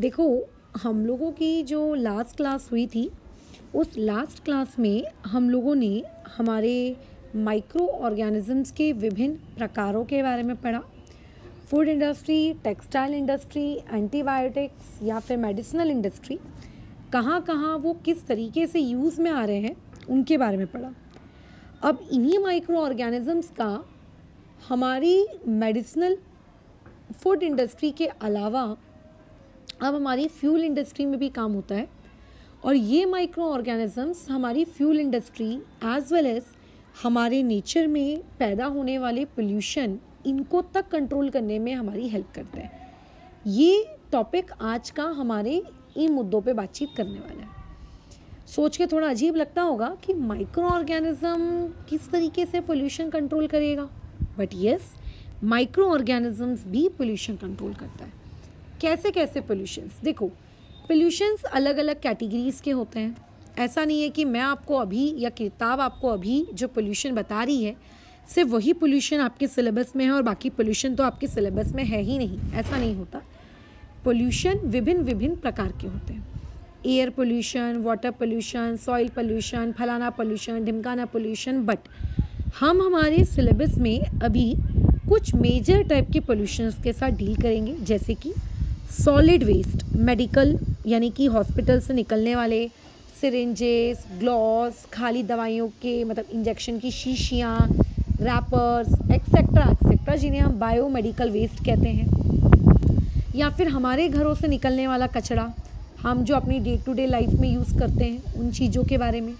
देखो हम लोगों की जो लास्ट क्लास हुई थी उस लास्ट क्लास में हम लोगों ने हमारे माइक्रो ऑर्गेनिजम्स के विभिन्न प्रकारों के बारे में पढ़ा food industry textile industry antibiotics या फिर मेडिसिनल इंडस्ट्री कहाँ कहाँ वो किस तरीके से यूज़ में आ रहे हैं उनके बारे में पढ़ा अब इन्हीं माइक्रो ऑर्गेनिजम्स का हमारी मेडिसिनल फूड इंडस्ट्री के अलावा अब हमारी फ्यूल इंडस्ट्री में भी काम होता है और ये माइक्रो ऑर्गेनिज़म्स हमारी fuel industry as well as हमारे नेचर में पैदा होने वाले पोल्यूशन इनको तक कंट्रोल करने में हमारी हेल्प करते हैं ये टॉपिक आज का हमारे इन मुद्दों पे बातचीत करने वाला है सोच के थोड़ा अजीब लगता होगा कि माइक्रो ऑर्गेनिज़म किस तरीके से पोल्यूशन कंट्रोल करेगा बट यस माइक्रो ऑर्गेनिज़म्स भी पोल्यूशन कंट्रोल करता है कैसे कैसे पोल्यूशंस देखो पोल्यूशंस अलग अलग कैटेगरीज़ के होते हैं ऐसा नहीं है कि मैं आपको अभी या किताब आपको अभी जो पोल्यूशन बता रही है सिर्फ वही पोल्यूशन आपके सिलेबस में है और बाकी पोल्यूशन तो आपके सिलेबस में है ही नहीं ऐसा नहीं होता पोल्यूशन विभिन्न विभिन्न प्रकार के होते हैं air pollution water pollution soil pollution फलाना पोल्यूशन ढिमकाना पोल्यूशन बट हम हमारे सिलेबस में अभी कुछ मेजर टाइप के पोल्यूशंस के साथ डील करेंगे जैसे कि सॉलिड वेस्ट मेडिकल यानी कि हॉस्पिटल से निकलने वाले सिरेंजेस ग्लॉस खाली दवाइयों के मतलब इंजेक्शन की शीशियाँ रैपर्स एक्सेट्रा एक्सेट्रा जिन्हें हम बायो मेडिकल वेस्ट कहते हैं या फिर हमारे घरों से निकलने वाला कचरा हम जो अपनी डे टू डे लाइफ में यूज़ करते हैं उन चीज़ों के बारे में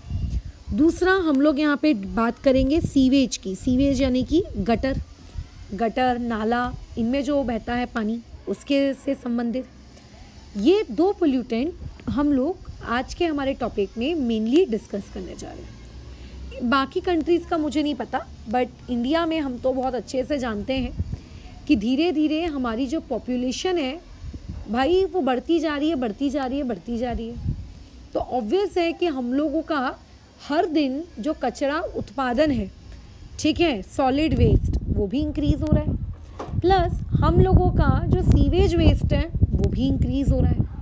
दूसरा हम लोग यहाँ पे बात करेंगे सीवेज की सीवेज यानी कि गटर गटर नाला इनमें जो बहता है पानी उसके से संबंधित ये दो पोल्यूटेंट हम लोग आज के हमारे टॉपिक में मेनली डिस्कस करने जा रहे हैं बाकी कंट्रीज़ का मुझे नहीं पता बट इंडिया में हम तो बहुत अच्छे से जानते हैं कि धीरे धीरे हमारी जो पॉपुलेशन है भाई वो बढ़ती जा रही है बढ़ती जा रही है बढ़ती जा रही है तो ऑब्वियस है कि हम लोगों का हर दिन जो कचरा उत्पादन है ठीक है सॉलिड वेस्ट वो भी इंक्रीज़ हो रहा है प्लस हम लोगों का जो सीवेज वेस्ट है वो भी इंक्रीज़ हो रहा है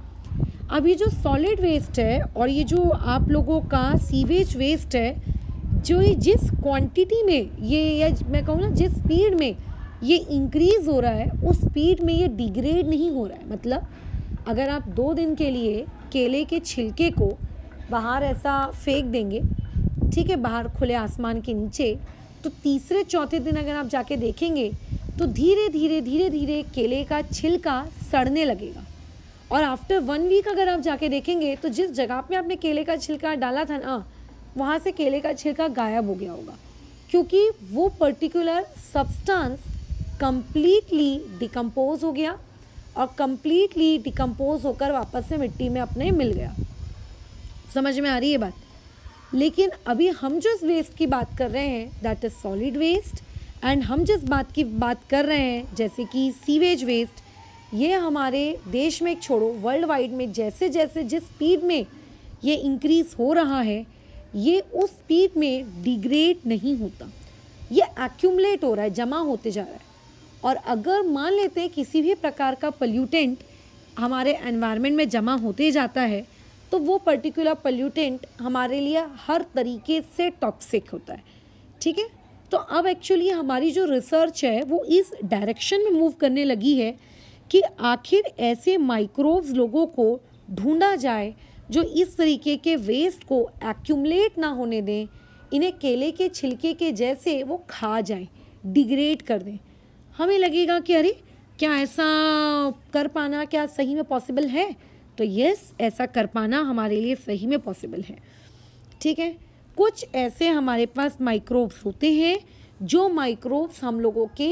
अब ये जो सॉलिड वेस्ट है और ये जो आप लोगों का सीवेज वेस्ट है जो ये जिस क्वांटिटी में ये या मैं कहूँ ना जिस स्पीड में ये इंक्रीज़ हो रहा है उस स्पीड में ये डिग्रेड नहीं हो रहा है मतलब अगर आप दो दिन के लिए केले के छिलके को बाहर ऐसा फेंक देंगे ठीक है बाहर खुले आसमान के नीचे तो तीसरे चौथे दिन अगर आप जाके देखेंगे तो धीरे धीरे धीरे धीरे केले का छिलका सड़ने लगेगा और आफ्टर वन वीक अगर आप जाके देखेंगे तो जिस जगह पे आपने केले का छिलका डाला था ना वहाँ से केले का छिलका गायब हो गया होगा क्योंकि वो पर्टिकुलर सब्सटेंस कम्प्लीटली डिकम्पोज हो गया और कम्प्लीटली डिकम्पोज होकर वापस से मिट्टी में अपने मिल गया समझ में आ रही है बात लेकिन अभी हम जो इस वेस्ट की बात कर रहे हैं that is solid waste and हम जिस बात की बात कर रहे हैं जैसे कि सीवेज वेस्ट ये हमारे देश में छोड़ो वर्ल्ड वाइड में जैसे जैसे जिस स्पीड में ये इंक्रीज़ हो रहा है ये उस स्पीड में डिग्रेड नहीं होता ये एक्यूमलेट हो रहा है जमा होते जा रहा है और अगर मान लेते हैं किसी भी प्रकार का पल्यूटेंट हमारे एनवायरनमेंट में जमा होते जाता है तो वो पर्टिकुलर पल्यूटेंट हमारे लिए हर तरीके से टॉक्सिक होता है ठीक है तो अब एक्चुअली हमारी जो रिसर्च है वो इस डायरेक्शन में मूव करने लगी है कि आखिर ऐसे माइक्रोव्स लोगों को ढूंढा जाए जो इस तरीके के वेस्ट को एक्यूमलेट ना होने दें इन्हें केले के छिलके के जैसे वो खा जाएं डिग्रेड कर दें हमें लगेगा कि अरे क्या ऐसा कर पाना क्या सही में पॉसिबल है तो यस ऐसा कर पाना हमारे लिए सही में पॉसिबल है ठीक है कुछ ऐसे हमारे पास माइक्रोब्स होते हैं जो माइक्रोब्स हम लोगों के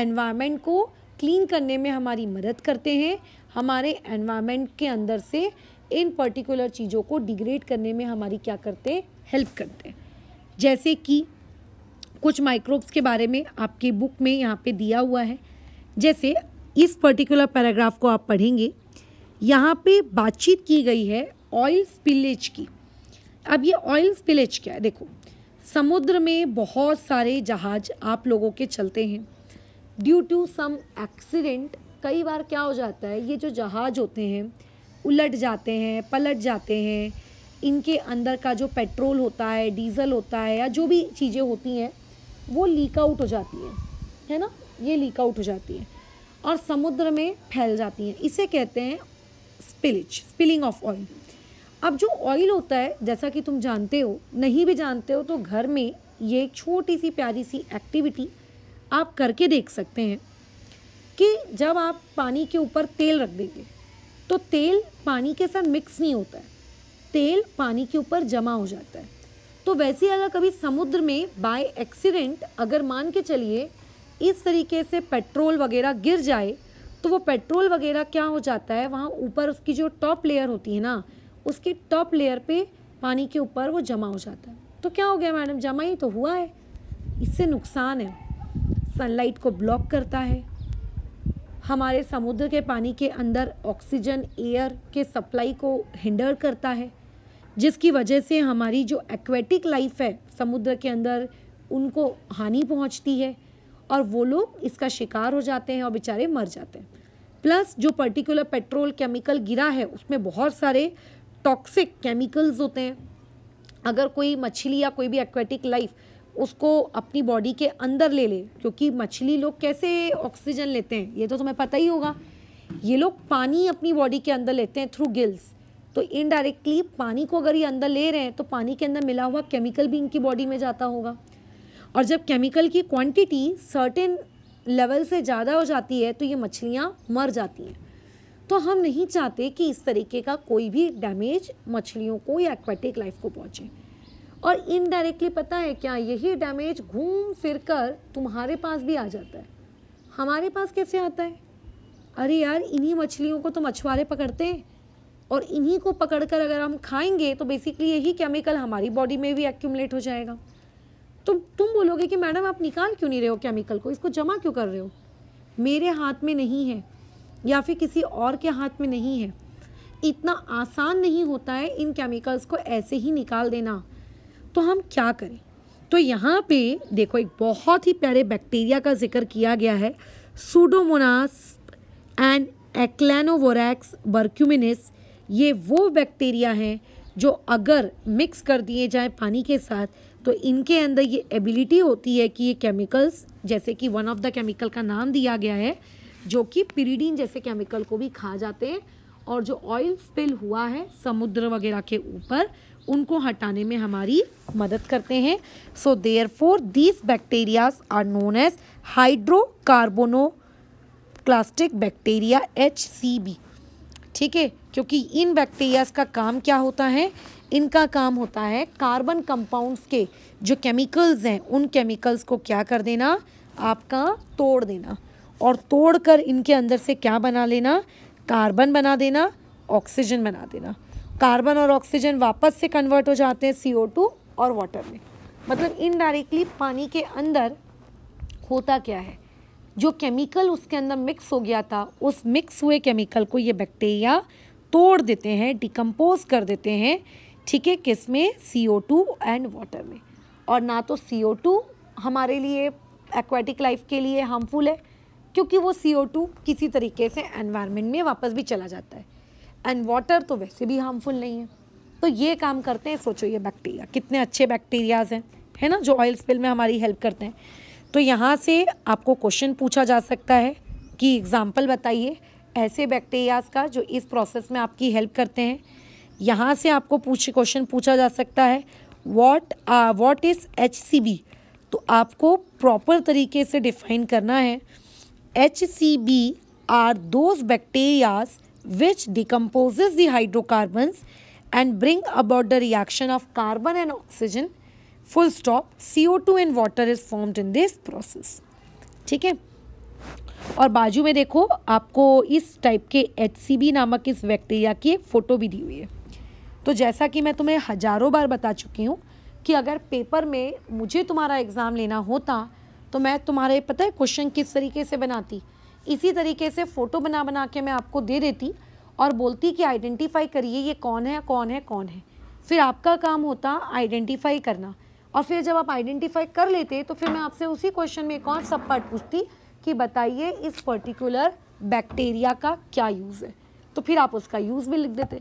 एनवायरनमेंट को क्लीन करने में हमारी मदद करते हैं हमारे एनवायरनमेंट के अंदर से इन पर्टिकुलर चीज़ों को डिग्रेड करने में हमारी क्या करते हेल्प करते हैं जैसे कि कुछ माइक्रोब्स के बारे में आपकी बुक में यहाँ पे दिया हुआ है जैसे इस पर्टिकुलर पैराग्राफ को आप पढ़ेंगे यहाँ पे बातचीत की गई है ऑयल स्पिलेज की अब ये ऑयल स्पिलेज क्या है देखो समुद्र में बहुत सारे जहाज आप लोगों के चलते हैं ड्यू टू सम एक्सीडेंट कई बार क्या हो जाता है ये जो जहाज होते हैं उलट जाते हैं पलट जाते हैं इनके अंदर का जो पेट्रोल होता है डीजल होता है या जो भी चीज़ें होती हैं वो लीक आउट हो जाती है है ना ये लीक आउट हो जाती है और समुद्र में फैल जाती हैं इसे कहते हैं स्पिलिच स्पिलिंग ऑफ ऑयल अब जो ऑयल होता है जैसा कि तुम जानते हो नहीं भी जानते हो तो घर में ये एक छोटी सी प्यारी सी एक्टिविटी आप करके देख सकते हैं कि जब आप पानी के ऊपर तेल रख देंगे तो तेल पानी के साथ मिक्स नहीं होता है तेल पानी के ऊपर जमा हो जाता है तो वैसे अगर कभी समुद्र में बाय एक्सीडेंट अगर मान के चलिए इस तरीके से पेट्रोल वगैरह गिर जाए तो वो पेट्रोल वगैरह क्या हो जाता है वहाँ ऊपर उसकी जो टॉप लेयर होती है ना उसके टॉप लेयर पे पानी के ऊपर वो जमा हो जाता है तो क्या हो गया मैडम जमा ही तो हुआ है इससे नुकसान है सनलाइट को ब्लॉक करता है हमारे समुद्र के पानी के अंदर ऑक्सीजन एयर के सप्लाई को हिंडर करता है जिसकी वजह से हमारी जो एक्वेटिक लाइफ है समुद्र के अंदर उनको हानि पहुंचती है और वो लोग इसका शिकार हो जाते हैं और बेचारे मर जाते हैं प्लस जो पर्टिकुलर पेट्रोल केमिकल गिरा है उसमें बहुत सारे टॉक्सिक केमिकल्स होते हैं अगर कोई मछली या कोई भी एक्वेटिक लाइफ उसको अपनी बॉडी के अंदर ले ले क्योंकि मछली लोग कैसे ऑक्सीजन लेते हैं ये तो तुम्हें पता ही होगा ये लोग पानी अपनी बॉडी के अंदर लेते हैं थ्रू गिल्स तो इनडायरेक्टली पानी को अगर ये अंदर ले रहे हैं तो पानी के अंदर मिला हुआ केमिकल भी इनकी बॉडी में जाता होगा और जब केमिकल की क्वांटिटी सर्टेन लेवल से ज़्यादा हो जाती है तो ये मछलियाँ मर जाती हैं तो हम नहीं चाहते कि इस तरीके का कोई भी डैमेज मछलियों को या एक्वेटिक लाइफ को पहुँचे और इनडायरेक्टली पता है क्या यही डैमेज घूम फिर कर तुम्हारे पास भी आ जाता है हमारे पास कैसे आता है अरे यार इन्हीं मछलियों को तो मछुआरे पकड़ते हैं और इन्हीं को पकड़कर अगर हम खाएंगे तो बेसिकली यही केमिकल हमारी बॉडी में भी एक्यूमलेट हो जाएगा तो तुम बोलोगे कि मैडम आप निकाल क्यों नहीं रहे हो केमिकल को इसको जमा क्यों कर रहे हो मेरे हाथ में नहीं है या फिर किसी और के हाथ में नहीं है इतना आसान नहीं होता है इन केमिकल्स को ऐसे ही निकाल देना तो हम क्या करें तो यहाँ पे देखो एक बहुत ही प्यारे बैक्टीरिया का जिक्र किया गया है सूडोमोनास एंड एक्लैनोवोरैक्स बर्क्यूमिनिस ये वो बैक्टीरिया हैं जो अगर मिक्स कर दिए जाए पानी के साथ तो इनके अंदर ये एबिलिटी होती है कि ये केमिकल्स जैसे कि वन ऑफ द केमिकल का नाम दिया गया है जो कि पिरीडीन जैसे केमिकल को भी खा जाते हैं और जो ऑयल स्पिल हुआ है समुद्र वगैरह के ऊपर उनको हटाने में हमारी मदद करते हैं so therefore these bacterias are known as hydrocarbono plastic bacteria H C B ठीक है क्योंकि इन बैक्टीरियाज का काम क्या होता है इनका काम होता है कार्बन कंपाउंड्स के जो केमिकल्स हैं उन केमिकल्स को क्या कर देना आपका तोड़ देना और तोड़कर इनके अंदर से क्या बना लेना कार्बन बना देना ऑक्सीजन बना देना कार्बन और ऑक्सीजन वापस से कन्वर्ट हो जाते हैं सी और वाटर में मतलब इनडायरेक्टली पानी के अंदर होता क्या है जो केमिकल उसके अंदर मिक्स हो गया था उस मिक्स हुए केमिकल को ये बैक्टीरिया तोड़ देते हैं डिकम्पोज कर देते हैं ठीक है किस में C O two and water में और ना तो सी ओ टू हमारे लिए एक्वाटिक लाइफ के लिए हार्मफुल है क्योंकि वो सी किसी तरीके से एनवायरमेंट में वापस भी चला जाता है एंड वाटर तो वैसे भी हार्मफुल नहीं है तो ये काम करते हैं सोचो ये बैक्टीरिया कितने अच्छे बैक्टीरियाज हैं है ना जो ऑयल स्पिल में हमारी हेल्प करते हैं तो यहाँ से आपको क्वेश्चन पूछा जा सकता है कि एग्ज़ाम्पल बताइए ऐसे बैक्टीरियाज का जो इस प्रोसेस में आपकी हेल्प करते हैं यहाँ से आपको पूछ क्वेश्चन पूछा जा सकता है वॉट वॉट इज़ एच तो आपको प्रॉपर तरीके से डिफाइन करना है HCB are those bacteria which decomposes the hydrocarbons and bring about the reaction of carbon and oxygen full stop CO2 and water is formed in this process ठीक है और बाजू में देखो आपको इस टाइप के एच नामक इस बैक्टीरिया की एक फ़ोटो भी दी हुई है तो जैसा कि मैं तुम्हें हज़ारों बार बता चुकी हूँ कि अगर पेपर में मुझे तुम्हारा एग्ज़ाम लेना होता तो मैं तुम्हारे पता है क्वेश्चन किस तरीके से बनाती इसी तरीके से फ़ोटो बना बना के मैं आपको दे देती और बोलती कि आइडेंटिफाई करिए ये कौन है कौन है कौन है फिर आपका काम होता आइडेंटिफाई करना और फिर जब आप आइडेंटिफाई कर लेते तो फिर मैं आपसे उसी क्वेश्चन में एक और सब पार्ट पूछती कि बताइए इस पर्टिकुलर बैक्टीरिया का क्या यूज़ है तो फिर आप उसका यूज़ भी लिख देते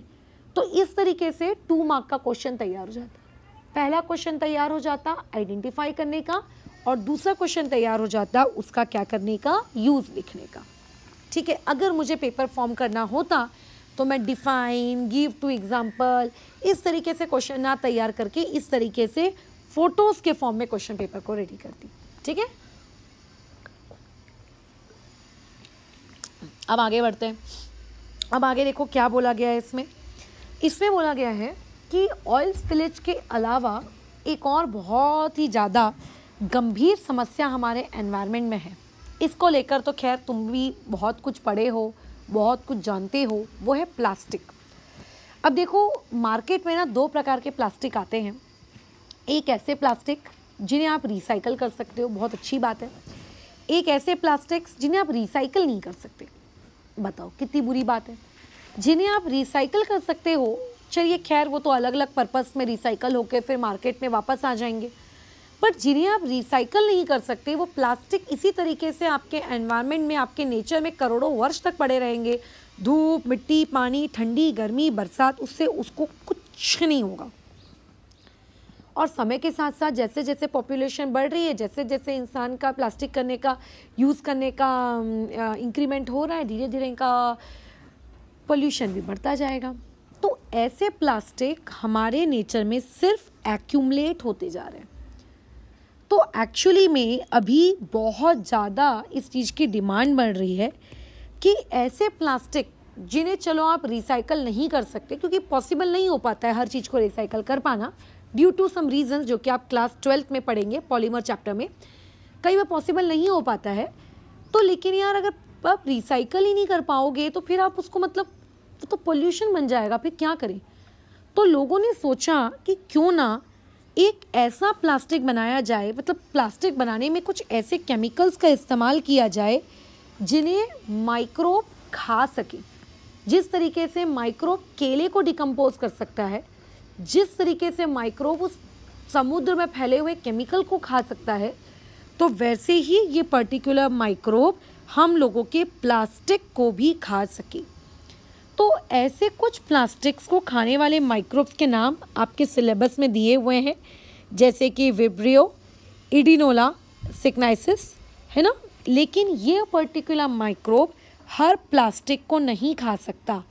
तो इस तरीके से टू मार्क का क्वेश्चन तैयार हो जाता पहला क्वेश्चन तैयार हो जाता आइडेंटिफाई करने का और दूसरा क्वेश्चन तैयार हो जाता उसका क्या करने का यूज़ लिखने का ठीक है अगर मुझे पेपर फॉर्म करना होता तो मैं डिफाइन गिव टू एग्जाम्पल इस तरीके से क्वेश्चन ना तैयार करके इस तरीके से फ़ोटोज़ के फॉर्म में क्वेश्चन पेपर को रेडी करती ठीक है अब आगे बढ़ते हैं अब आगे देखो क्या बोला गया है इसमें इसमें बोला गया है कि ऑयल स्पिलेज के अलावा एक और बहुत ही ज़्यादा गंभीर समस्या हमारे एनवायरनमेंट में है इसको लेकर तो खैर तुम भी बहुत कुछ पढ़े हो बहुत कुछ जानते हो वो है प्लास्टिक अब देखो मार्केट में ना दो प्रकार के प्लास्टिक आते हैं एक ऐसे प्लास्टिक जिन्हें आप रिसाइकल कर सकते हो बहुत अच्छी बात है एक ऐसे प्लास्टिक्स जिन्हें आप रिसाइकल नहीं कर सकते बताओ कितनी बुरी बात है जिन्हें आप रिसाइकल कर सकते हो चलिए खैर वो तो अलग अलग पर्पस में रिसाइकल होकर फिर मार्केट में वापस आ जाएंगे बट जिन्हें आप रिसाइकल नहीं कर सकते वो प्लास्टिक इसी तरीके से आपके एनवायरनमेंट में आपके नेचर में करोड़ों वर्ष तक पड़े रहेंगे धूप मिट्टी पानी ठंडी गर्मी बरसात उससे उसको कुछ नहीं होगा और समय के साथ साथ जैसे जैसे पॉपुलेशन बढ़ रही है जैसे जैसे इंसान का प्लास्टिक करने का यूज़ करने का इंक्रीमेंट हो रहा है धीरे धीरे इनका पोल्यूशन भी बढ़ता जाएगा तो ऐसे प्लास्टिक हमारे नेचर में सिर्फ एक्यूमलेट होते जा रहे हैं तो एक्चुअली में अभी बहुत ज़्यादा इस चीज़ की डिमांड बढ़ रही है कि ऐसे प्लास्टिक जिन्हें चलो आप रिसाइकल नहीं कर सकते क्योंकि पॉसिबल नहीं हो पाता है हर चीज़ को रिसाइकल कर पाना ड्यू टू सम रीजंस जो कि आप क्लास ट्वेल्थ में पढ़ेंगे पॉलीमर चैप्टर में कई बार पॉसिबल नहीं हो पाता है तो लेकिन यार अगर आप रिसाइकल ही नहीं कर पाओगे तो फिर आप उसको मतलब तो पोल्यूशन तो बन जाएगा फिर क्या करें तो लोगों ने सोचा कि क्यों ना एक ऐसा प्लास्टिक बनाया जाए मतलब प्लास्टिक बनाने में कुछ ऐसे केमिकल्स का इस्तेमाल किया जाए जिन्हें माइक्रोब खा सके जिस तरीके से माइक्रोब केले को डिकम्पोज कर सकता है जिस तरीके से माइक्रोब उस समुद्र में फैले हुए केमिकल को खा सकता है तो वैसे ही ये पर्टिकुलर माइक्रोब हम लोगों के प्लास्टिक को भी खा सके तो ऐसे कुछ प्लास्टिक्स को खाने वाले माइक्रोब्स के नाम आपके सिलेबस में दिए हुए हैं जैसे कि विब्रियो इडिनोला सिकनाइसिस है ना लेकिन ये पर्टिकुलर माइक्रोब हर प्लास्टिक को नहीं खा सकता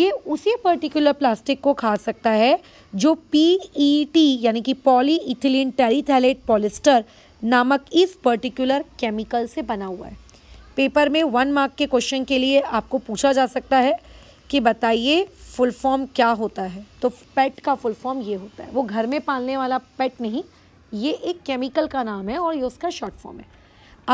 ये उसी पर्टिकुलर प्लास्टिक को खा सकता है जो पी ई टी यानी कि पॉली इथिलीन टेरीथेलेट पॉलिस्टर नामक इस पर्टिकुलर केमिकल से बना हुआ है पेपर में वन मार्क के क्वेश्चन के लिए आपको पूछा जा सकता है कि बताइए फुल फॉर्म क्या होता है तो पेट का फुल फॉर्म ये होता है वो घर में पालने वाला पेट नहीं ये एक केमिकल का नाम है और ये उसका शॉर्ट फॉर्म है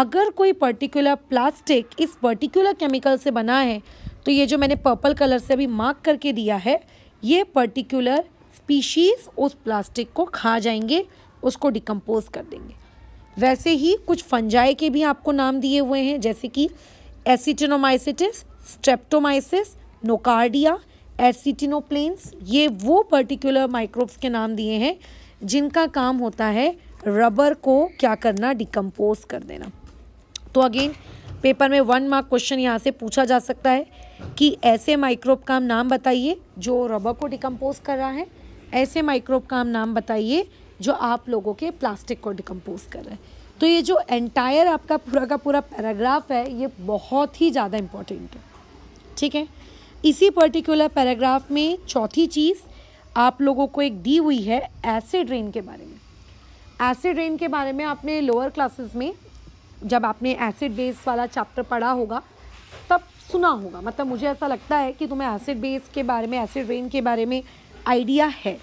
अगर कोई पर्टिकुलर प्लास्टिक इस पर्टिकुलर केमिकल से बना है तो ये जो मैंने पर्पल कलर से अभी मार्क करके दिया है ये पर्टिकुलर स्पीशीज़ उस प्लास्टिक को खा जाएंगे उसको डिकम्पोज कर देंगे वैसे ही कुछ फंजाई के भी आपको नाम दिए हुए हैं जैसे कि एसिटिनोमाइसिटिस स्ट्रेप्टोमाइसिस नोकार्डिया एसिटिनोप्लेन्स ये वो पर्टिकुलर माइक्रोब्स के नाम दिए हैं जिनका काम होता है रबर को क्या करना डिकम्पोज कर देना तो अगेन पेपर में वन मार्क क्वेश्चन यहाँ से पूछा जा सकता है कि ऐसे माइक्रोब का नाम बताइए जो रबर को डिकम्पोज कर रहा है ऐसे माइक्रोब का नाम बताइए जो आप लोगों के प्लास्टिक को डिकम्पोज कर रहे हैं तो ये जो एंटायर आपका पूरा का पूरा पैराग्राफ है ये बहुत ही ज़्यादा इम्पोर्टेंट है ठीक है इसी पर्टिकुलर पैराग्राफ में चौथी चीज़ आप लोगों को एक दी हुई है एसिड रेन के बारे में एसिड रेन के बारे में आपने लोअर क्लासेस में जब आपने एसिड बेस वाला चैप्टर पढ़ा होगा तब सुना होगा मतलब मुझे ऐसा लगता है कि तुम्हें एसिड बेस के बारे में एसिड रेन के बारे में आइडिया है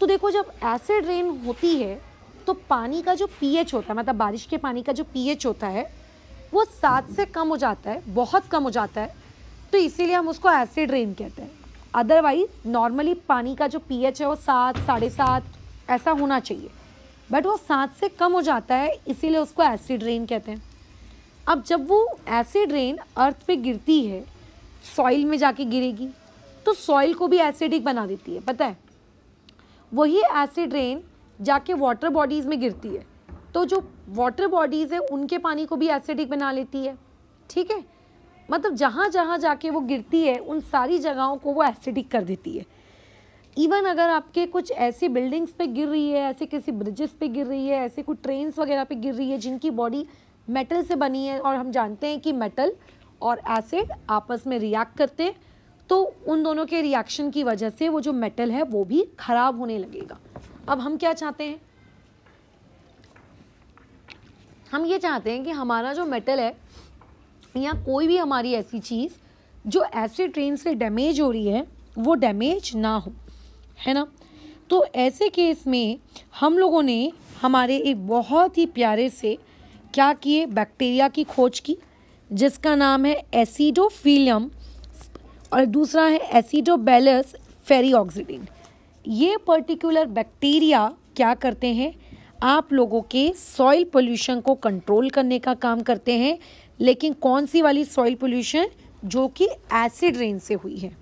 तो देखो जब एसिड रेन होती है तो पानी का जो पी होता है मतलब बारिश के पानी का जो पी होता है वो सात से कम हो जाता है बहुत कम हो जाता है तो इसीलिए हम उसको एसिड रेन कहते हैं अदरवाइज नॉर्मली पानी का जो पीएच है वो सात साढ़े सात ऐसा होना चाहिए बट वो सात से कम हो जाता है इसीलिए उसको एसिड रेन कहते हैं अब जब वो एसिड रेन अर्थ पे गिरती है सॉइल में जाके गिरेगी तो सॉइल को भी एसिडिक बना देती है पता है वही एसिड रेन जाके वाटर बॉडीज़ में गिरती है तो जो वाटर बॉडीज़ है उनके पानी को भी एसिडिक बना लेती है ठीक है मतलब जहाँ जहाँ जाके वो गिरती है उन सारी जगहों को वो एसिडिक कर देती है इवन अगर आपके कुछ ऐसी बिल्डिंग्स पे गिर रही है ऐसे किसी ब्रिजेस पे गिर रही है ऐसे कुछ ट्रेन्स वगैरह पे गिर रही है जिनकी बॉडी मेटल से बनी है और हम जानते हैं कि मेटल और एसिड आपस में रिएक्ट करते हैं तो उन दोनों के रिएक्शन की वजह से वो जो मेटल है वो भी ख़राब होने लगेगा अब हम क्या चाहते हैं हम ये चाहते हैं कि हमारा जो मेटल है या कोई भी हमारी ऐसी चीज़ जो ऐसे ट्रेन से डैमेज हो रही है वो डैमेज ना हो है ना तो ऐसे केस में हम लोगों ने हमारे एक बहुत ही प्यारे से क्या किए बैक्टीरिया की खोज की जिसका नाम है एसिडोफिलियम और दूसरा है एसिडोबैलस फेरीऑक्सीडिन ये पर्टिकुलर बैक्टीरिया क्या करते हैं आप लोगों के सॉइल पोल्यूशन को कंट्रोल करने का काम करते हैं लेकिन कौन सी वाली सॉइल पोल्यूशन जो कि एसिड रेन से हुई है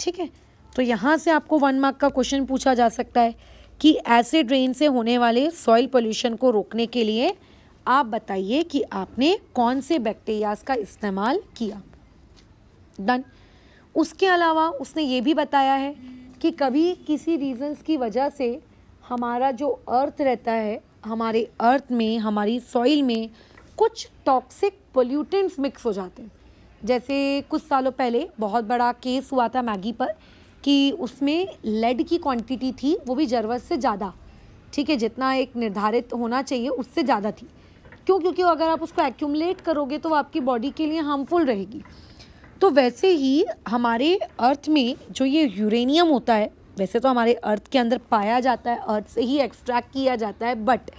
ठीक है तो यहाँ से आपको वन मार्क का क्वेश्चन पूछा जा सकता है कि एसिड रेन से होने वाले सॉइल पोल्यूशन को रोकने के लिए आप बताइए कि आपने कौन से बैक्टीरियाज का इस्तेमाल किया डन उसके अलावा उसने ये भी बताया है कि कभी किसी रीजंस की वजह से हमारा जो अर्थ रहता है हमारे अर्थ में हमारी सॉइल में कुछ टॉक्सिक पोल्यूटेंट्स मिक्स हो जाते हैं जैसे कुछ सालों पहले बहुत बड़ा केस हुआ था मैगी पर कि उसमें लेड की क्वांटिटी थी वो भी ज़रूरत से ज़्यादा ठीक है जितना एक निर्धारित होना चाहिए उससे ज़्यादा थी क्यों क्योंकि अगर आप उसको एक्यूमलेट करोगे तो आपकी बॉडी के लिए हार्मफुल रहेगी तो वैसे ही हमारे अर्थ में जो ये यूरेनियम होता है वैसे तो हमारे अर्थ के अंदर पाया जाता है अर्थ से ही एक्सट्रैक्ट किया जाता है बट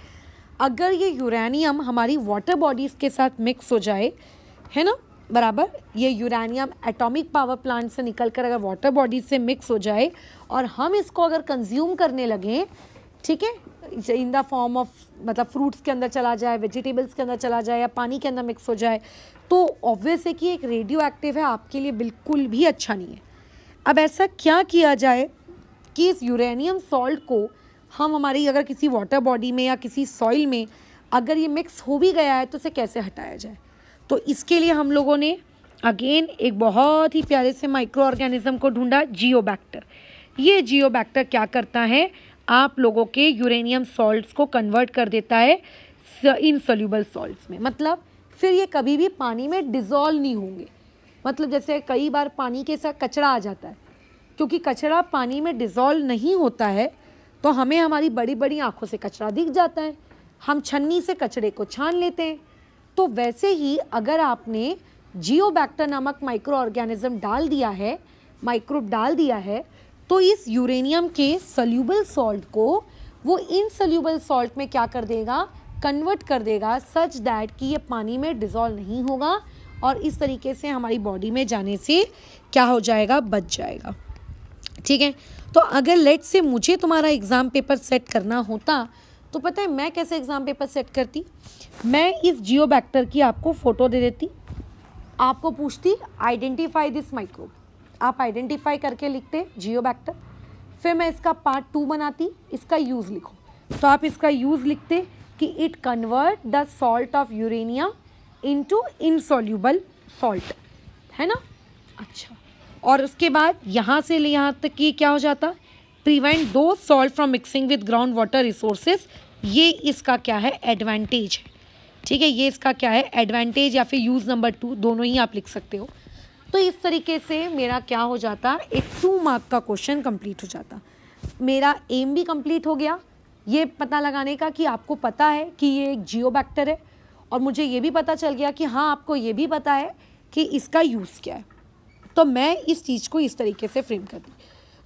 अगर ये यूरेनियम हमारी वाटर बॉडीज़ के साथ मिक्स हो जाए है ना बराबर ये यूरेनियम एटॉमिक पावर प्लांट से निकलकर अगर वाटर बॉडीज से मिक्स हो जाए और हम इसको अगर कंज्यूम करने लगें ठीक है इन द फॉर्म ऑफ मतलब फ्रूट्स के अंदर चला जाए वेजिटेबल्स के अंदर चला जाए या पानी के अंदर मिक्स हो जाए तो ऑब्वियस है कि एक रेडियो एक्टिव है आपके लिए बिल्कुल भी अच्छा नहीं है अब ऐसा क्या किया जाए कि इस यूरेनियम सॉल्ट को हम हमारी अगर किसी वाटर बॉडी में या किसी सॉइल में अगर ये मिक्स हो भी गया है तो उसे कैसे हटाया जाए तो इसके लिए हम लोगों ने अगेन एक बहुत ही प्यारे से माइक्रो ऑर्गेनिज्म को ढूंढा जियोबैक्टर ये जियोबैक्टर क्या करता है आप लोगों के यूरेनियम सॉल्ट्स को कन्वर्ट कर देता है इन सोल्यूबल सॉल्ट्स में मतलब फिर ये कभी भी पानी में डिज़ोल्व नहीं होंगे मतलब जैसे कई बार पानी के साथ कचरा आ जाता है क्योंकि कचरा पानी में डिज़ोल्व नहीं होता है तो हमें हमारी बड़ी बड़ी आँखों से कचरा दिख जाता है हम छन्नी से कचरे को छान लेते हैं तो वैसे ही अगर आपने जियोबैक्टर नामक माइक्रो ऑर्गेनिज्म डाल दिया है माइक्रोब डाल दिया है तो इस यूरेनियम के सल्यूबल सॉल्ट को वो इन सल्यूबल सॉल्ट में क्या कर देगा कन्वर्ट कर देगा सच दैट कि ये पानी में डिज़ोल्व नहीं होगा और इस तरीके से हमारी बॉडी में जाने से क्या हो जाएगा बच जाएगा ठीक है तो अगर लेट से मुझे तुम्हारा एग्ज़ाम पेपर सेट करना होता तो पता है मैं कैसे एग्ज़ाम पेपर सेट करती मैं इस जियो बैक्टर की आपको फ़ोटो दे देती आपको पूछती आइडेंटिफाई दिस माइक्रोब आप आइडेंटिफाई करके लिखते जियो बैक्टर फिर मैं इसका पार्ट टू बनाती इसका यूज़ लिखो तो आप इसका यूज़ लिखते कि it convert the salt of uranium into insoluble salt है ना अच्छा और उसके बाद यहाँ से यहाँ तक ये क्या हो जाता prevent the salt from mixing with ground water resources ये इसका क्या है एडवांटेज है ठीक है ये इसका क्या है एडवांटेज या फिर यूज़ नंबर टू दोनों ही आप लिख सकते हो तो इस तरीके से मेरा क्या हो जाता एक टू मार्क का क्वेश्चन कंप्लीट हो जाता मेरा एम भी कंप्लीट हो गया ये पता लगाने का कि आपको पता है कि ये एक जियो है और मुझे ये भी पता चल गया कि हाँ आपको ये भी पता है कि इसका यूज़ क्या है तो मैं इस चीज़ को इस तरीके से फ्रेम करती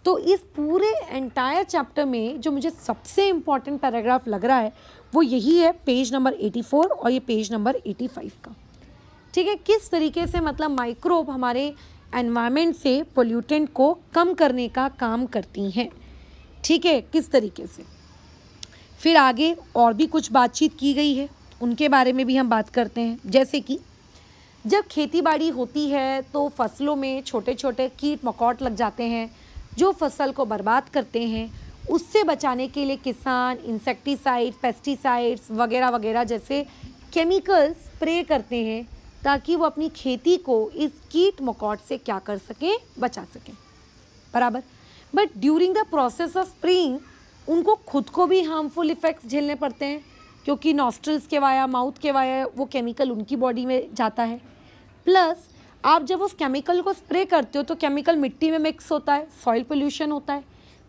तो इस पूरे एंटायर चैप्टर में जो मुझे सबसे इम्पॉर्टेंट पैराग्राफ लग रहा है वो यही है पेज नंबर 84 और ये पेज नंबर 85 का ठीक है किस तरीके से मतलब माइक्रोब हमारे एनवायरमेंट से पोल्यूटेंट को कम करने का काम करती हैं ठीक है किस तरीके से फिर आगे और भी कुछ बातचीत की गई है उनके बारे में भी हम बात करते हैं जैसे कि जब खेतीबाड़ी होती है तो फसलों में छोटे छोटे कीट मकौट लग जाते हैं जो फसल को बर्बाद करते हैं उससे बचाने के लिए किसान इंसेक्टिसाइड पेस्टिसाइड्स वगैरह वगैरह जैसे केमिकल्स स्प्रे करते हैं ताकि वो अपनी खेती को इस कीट मकौट से क्या कर सकें बचा सकें बराबर but during the process of spraying उनको खुद को भी हार्मफुल इफ़ेक्ट्स झेलने पड़ते हैं क्योंकि नॉस्ट्रल्स के वाया माउथ के वाया वो केमिकल उनकी बॉडी में जाता है प्लस आप जब उस केमिकल को स्प्रे करते हो तो केमिकल मिट्टी में मिक्स होता है सॉइल पोल्यूशन होता है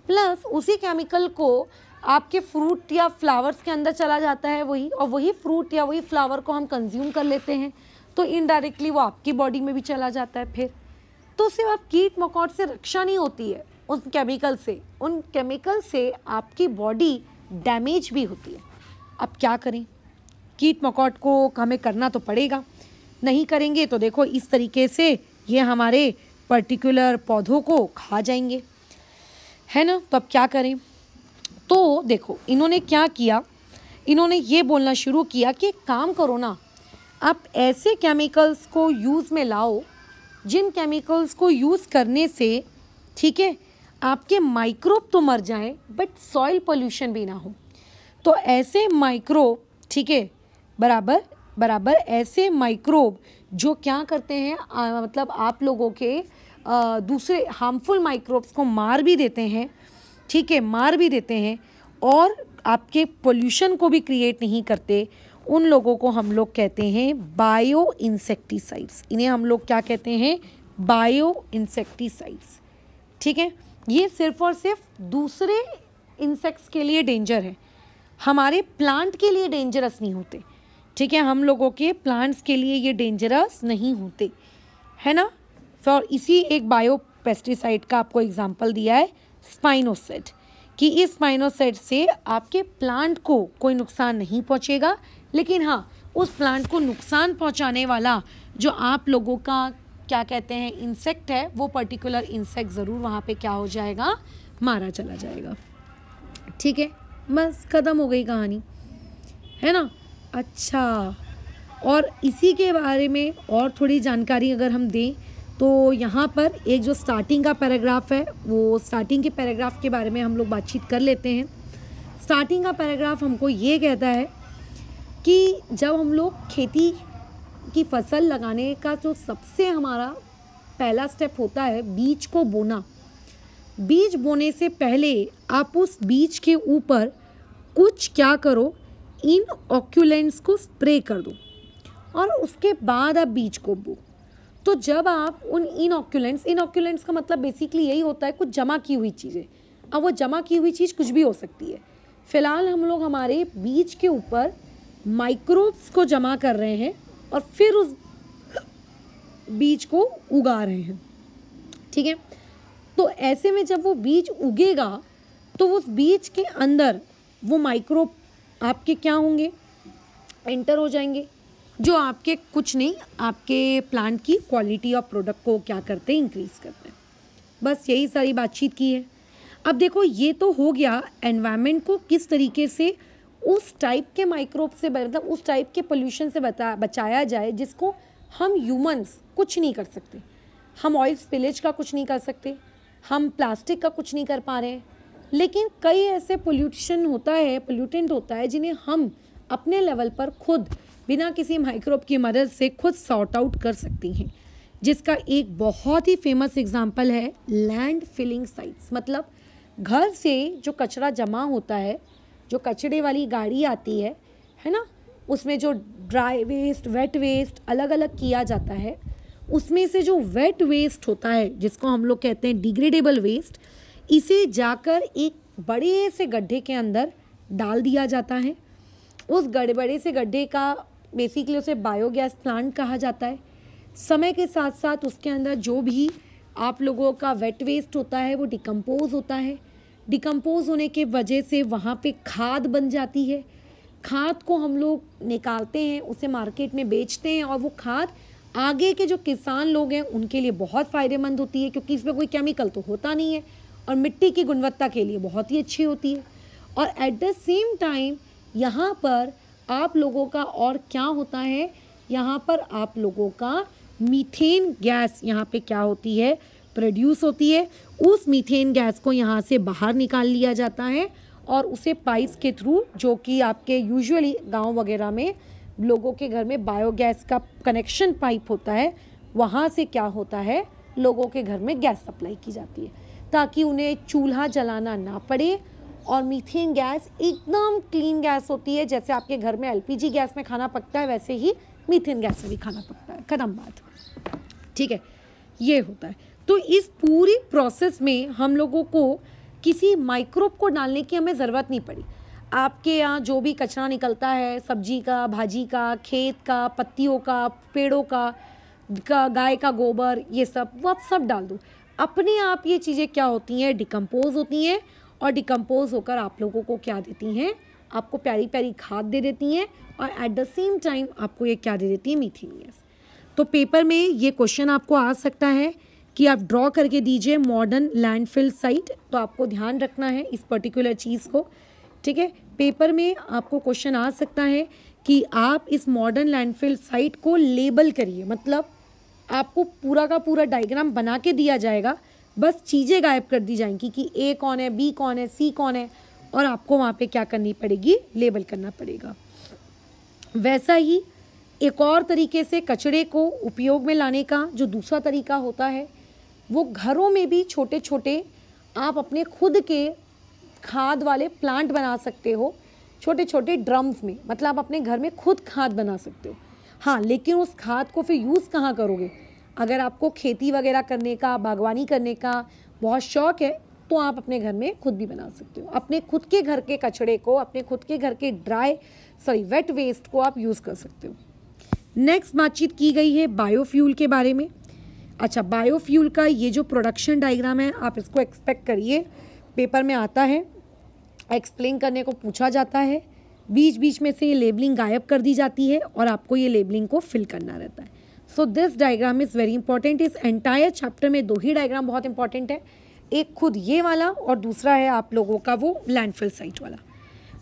प्लस उसी केमिकल को आपके फ्रूट या फ्लावर्स के अंदर चला जाता है वही और वही फ्रूट या वही फ्लावर को हम कंज्यूम कर लेते हैं तो इनडायरेक्टली वो आपकी बॉडी में भी चला जाता है फिर तो सिर्फ आप कीट मकौट से रक्षा नहीं होती है उन केमिकल से उन केमिकल से आपकी बॉडी डैमेज भी होती है अब क्या करें कीट मकौट को हमें करना तो पड़ेगा नहीं करेंगे तो देखो इस तरीके से ये हमारे पर्टिकुलर पौधों को खा जाएंगे है ना तो अब क्या करें तो देखो इन्होंने क्या किया इन्होंने ये बोलना शुरू किया कि काम करो ना आप ऐसे केमिकल्स को यूज़ में लाओ जिन केमिकल्स को यूज़ करने से ठीक है आपके माइक्रोब तो मर जाएं बट सॉइल पोल्यूशन भी ना हो तो ऐसे माइक्रोब ठीक है बराबर बराबर ऐसे माइक्रोब जो क्या करते हैं आ, मतलब आप लोगों के आ, दूसरे हार्मफुल माइक्रोब्स को मार भी देते हैं ठीक है मार भी देते हैं और आपके पोल्यूशन को भी क्रिएट नहीं करते उन लोगों को हम लोग कहते हैं बायो इंसेक्टिसाइड्स इन्हें हम लोग क्या कहते हैं बायो इंसेक्टिसाइड्स ठीक है ये सिर्फ और सिर्फ दूसरे इंसेक्ट्स के लिए डेंजर है हमारे प्लांट के लिए डेंजरस नहीं होते ठीक है हम लोगों के प्लांट्स के लिए ये डेंजरस नहीं होते है ना और इसी एक बायो पेस्टिसाइड का आपको एग्जाम्पल दिया है स्पाइनोसेट कि इस स्पाइनोसेट से आपके प्लांट को कोई नुकसान नहीं पहुंचेगा लेकिन हाँ उस प्लांट को नुकसान पहुंचाने वाला जो आप लोगों का क्या कहते हैं इंसेक्ट है वो पर्टिकुलर इंसेक्ट ज़रूर वहाँ पे क्या हो जाएगा मारा चला जाएगा ठीक है बस ख़त्म हो गई कहानी है ना अच्छा और इसी के बारे में और थोड़ी जानकारी अगर हम दें तो यहाँ पर एक जो स्टार्टिंग का पैराग्राफ है वो स्टार्टिंग के पैराग्राफ के बारे में हम लोग बातचीत कर लेते हैं स्टार्टिंग का पैराग्राफ हमको ये कहता है कि जब हम लोग खेती की फसल लगाने का जो सबसे हमारा पहला स्टेप होता है बीज को बोना बीज बोने से पहले आप उस बीज के ऊपर कुछ क्या करो इन ऑक्यूलेंट्स को स्प्रे कर दो और उसके बाद आप बीज को बो तो जब आप उन इन ऑक्यूलेंट्स इन ऑक्यूलेंट्स का मतलब बेसिकली यही होता है कुछ जमा की हुई चीज़ें अब वो जमा की हुई चीज़ कुछ भी हो सकती है फ़िलहाल हम लोग हमारे बीज के ऊपर माइक्रोब्स को जमा कर रहे हैं और फिर उस बीज को उगा रहे हैं ठीक है तो ऐसे में जब वो बीज उगेगा तो उस बीज के अंदर वो माइक्रोब आपके क्या होंगे एंटर हो जाएंगे जो आपके कुछ नहीं आपके प्लांट की क्वालिटी ऑफ प्रोडक्ट को क्या करते हैं इंक्रीज़ करते हैं बस यही सारी बातचीत की है अब देखो ये तो हो गया एनवायरनमेंट को किस तरीके से उस टाइप के माइक्रोब से मतलब उस टाइप के पोल्यूशन से बता बचाया जाए जिसको हम ह्यूमंस कुछ नहीं कर सकते हम ऑयल स्पिलेज का कुछ नहीं कर सकते हम प्लास्टिक का कुछ नहीं कर पा रहे हैं लेकिन कई ऐसे पोल्यूशन होता है पोल्यूटेंट होता है जिन्हें हम अपने लेवल पर खुद बिना किसी माइक्रोब की मदद से खुद सॉर्ट आउट कर सकती हैं जिसका एक बहुत ही फेमस एग्जाम्पल है लैंड फिलिंग साइट्स मतलब घर से जो कचरा जमा होता है जो कचड़े वाली गाड़ी आती है है ना उसमें जो ड्राई वेस्ट वेट वेस्ट अलग अलग किया जाता है उसमें से जो वेट वेस्ट होता है जिसको हम लोग कहते हैं डिग्रेडेबल वेस्ट इसे जाकर एक बड़े से गड्ढे के अंदर डाल दिया जाता है उस गड़े बड़े से गड्ढे का बेसिकली उसे बायोगैस प्लांट कहा जाता है समय के साथ साथ उसके अंदर जो भी आप लोगों का वेट वेस्ट होता है वो डिकम्पोज होता है डिकम्पोज होने के वजह से वहाँ पे खाद बन जाती है खाद को हम लोग निकालते हैं उसे मार्केट में बेचते हैं और वो खाद आगे के जो किसान लोग हैं उनके लिए बहुत फ़ायदेमंद होती है क्योंकि इसमें कोई केमिकल तो होता नहीं है और मिट्टी की गुणवत्ता के लिए बहुत ही अच्छी होती है और एट द सेम टाइम यहाँ पर आप लोगों का और क्या होता है यहाँ पर आप लोगों का मीथेन गैस यहाँ पे क्या होती है प्रोड्यूस होती है उस मीथेन गैस को यहाँ से बाहर निकाल लिया जाता है और उसे पाइप्स के थ्रू जो कि आपके यूजुअली गांव वगैरह में लोगों के घर में बायोगैस का कनेक्शन पाइप होता है वहाँ से क्या होता है लोगों के घर में गैस सप्लाई की जाती है ताकि उन्हें चूल्हा जलाना ना पड़े और मीथेन गैस एकदम क्लीन गैस होती है जैसे आपके घर में एलपीजी गैस में खाना पकता है वैसे ही मीथेन गैस में भी खाना पकता है कदम बात ठीक है ये होता है तो इस पूरी प्रोसेस में हम लोगों को किसी माइक्रोब को डालने की हमें ज़रूरत नहीं पड़ी आपके यहाँ जो भी कचरा निकलता है सब्जी का भाजी का खेत का पत्तियों का पेड़ों का, का गाय का गोबर ये सब वो आप सब डाल दो अपने आप ये चीज़ें क्या होती हैं डिकम्पोज होती हैं और डिकम्पोज होकर आप लोगों को क्या देती हैं आपको प्यारी प्यारी खाद दे देती हैं और एट द सेम टाइम आपको ये क्या दे देती है मीथेन तो पेपर में ये क्वेश्चन आपको आ सकता है कि आप ड्रॉ करके दीजिए मॉडर्न लैंडफिल साइट तो आपको ध्यान रखना है इस पर्टिकुलर चीज़ को ठीक है पेपर में आपको क्वेश्चन आ सकता है कि आप इस मॉडर्न लैंडफिल साइट को लेबल करिए मतलब आपको पूरा का पूरा डायग्राम बना के दिया जाएगा बस चीज़ें गायब कर दी जाएंगी कि ए कौन है बी कौन है सी कौन है और आपको वहाँ पे क्या करनी पड़ेगी लेबल करना पड़ेगा वैसा ही एक और तरीके से कचड़े को उपयोग में लाने का जो दूसरा तरीका होता है वो घरों में भी छोटे छोटे आप अपने खुद के खाद वाले प्लांट बना सकते हो छोटे छोटे ड्रम्स में मतलब आप अपने घर में खुद खाद बना सकते हो हाँ लेकिन उस खाद को फिर यूज़ कहाँ करोगे अगर आपको खेती वगैरह करने का बागवानी करने का बहुत शौक़ है तो आप अपने घर में खुद भी बना सकते हो अपने खुद के घर के कचड़े को अपने खुद के घर के ड्राई सॉरी वेट वेस्ट को आप यूज़ कर सकते हो नेक्स्ट बातचीत की गई है बायोफ्यूल के बारे में अच्छा बायोफ्यूल का ये जो प्रोडक्शन डायग्राम है आप इसको एक्सपेक्ट करिए पेपर में आता है एक्सप्लेन करने को पूछा जाता है बीच बीच में से ये लेबलिंग गायब कर दी जाती है और आपको ये लेबलिंग को फिल करना रहता है so this diagram is very important इस एंटायर चैप्टर में दो ही डायग्राम बहुत इंपॉर्टेंट है एक खुद ये वाला और दूसरा है आप लोगों का वो लैंडफिल साइट वाला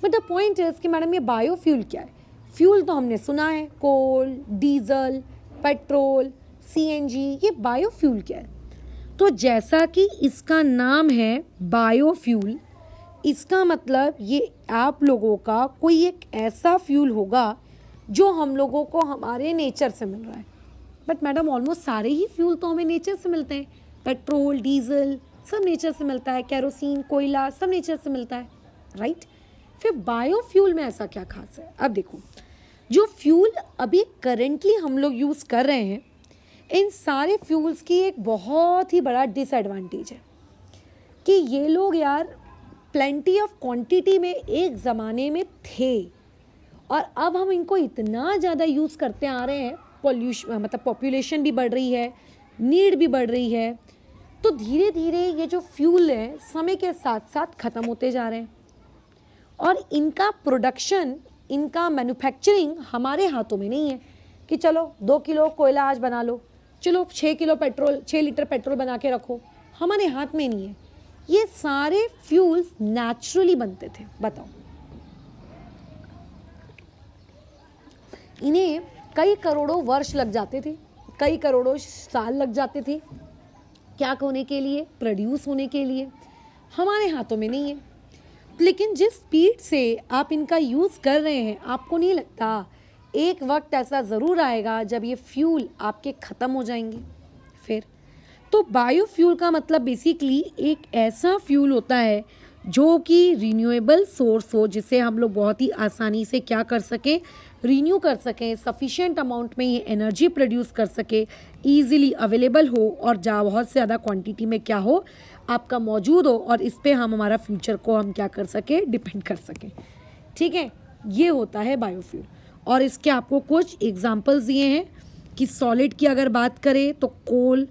बट द पॉइंट इज़ कि मैडम ये बायोफ्यूल क्या है फ्यूल तो हमने सुना है कोल डीजल पेट्रोल जी ये बायोफ्यूल क्या है तो जैसा कि इसका नाम है बायोफ्यूल इसका मतलब ये आप लोगों का कोई एक ऐसा फ्यूल होगा जो हम लोगों को हमारे नेचर से मिल रहा है बट मैडम ऑलमोस्ट सारे ही फ्यूल तो हमें नेचर से मिलते हैं पेट्रोल डीजल सब नेचर से मिलता है कैरोसिन कोयला सब नेचर से मिलता है राइट फिर बायोफ्यूल में ऐसा क्या खास है अब देखो जो फ्यूल अभी करेंटली हम लोग यूज़ कर रहे हैं इन सारे फ्यूल्स की एक बहुत ही बड़ा डिसएडवांटेज है कि ये लोग यार प्लेंटी ऑफ क्वांटिटी में एक ज़माने में थे और अब हम इनको इतना ज़्यादा यूज़ करते आ रहे हैं पॉल्यूशन मतलब पॉपुलेशन भी बढ़ रही है नीड भी बढ़ रही है तो धीरे धीरे ये जो फ्यूल है समय के साथ साथ ख़त्म होते जा रहे हैं और इनका प्रोडक्शन इनका मैन्युफैक्चरिंग हमारे हाथों में नहीं है कि चलो दो किलो कोयला आज बना लो चलो छः किलो पेट्रोल छः लीटर पेट्रोल बना के रखो हमारे हाथ में नहीं है ये सारे फ्यूल्स नेचुरली बनते थे बताओ इन्हें कई करोड़ों वर्ष लग जाते थे कई करोड़ों साल लग जाते थे क्या होने के लिए प्रोड्यूस होने के लिए हमारे हाथों में नहीं है लेकिन जिस स्पीड से आप इनका यूज़ कर रहे हैं आपको नहीं लगता एक वक्त ऐसा ज़रूर आएगा जब ये फ्यूल आपके ख़त्म हो जाएंगे फिर तो बायोफ्यूल का मतलब बेसिकली एक ऐसा फ्यूल होता है जो कि रीन्यूएबल सोर्स हो जिसे हम लोग बहुत ही आसानी से क्या कर सकें रीन्यू कर सकें सफिशेंट अमाउंट में ये एनर्जी प्रोड्यूस कर सके ईजिली अवेलेबल हो और जा बहुत से ज़्यादा क्वांटिटी में क्या हो आपका मौजूद हो और इस पर हम हमारा फ्यूचर को हम क्या कर सकें डिपेंड कर सकें ठीक है ये होता है बायोफ्यूल और इसके आपको कुछ एग्जाम्पल्स दिए हैं कि सॉलिड की अगर बात करें तो कोल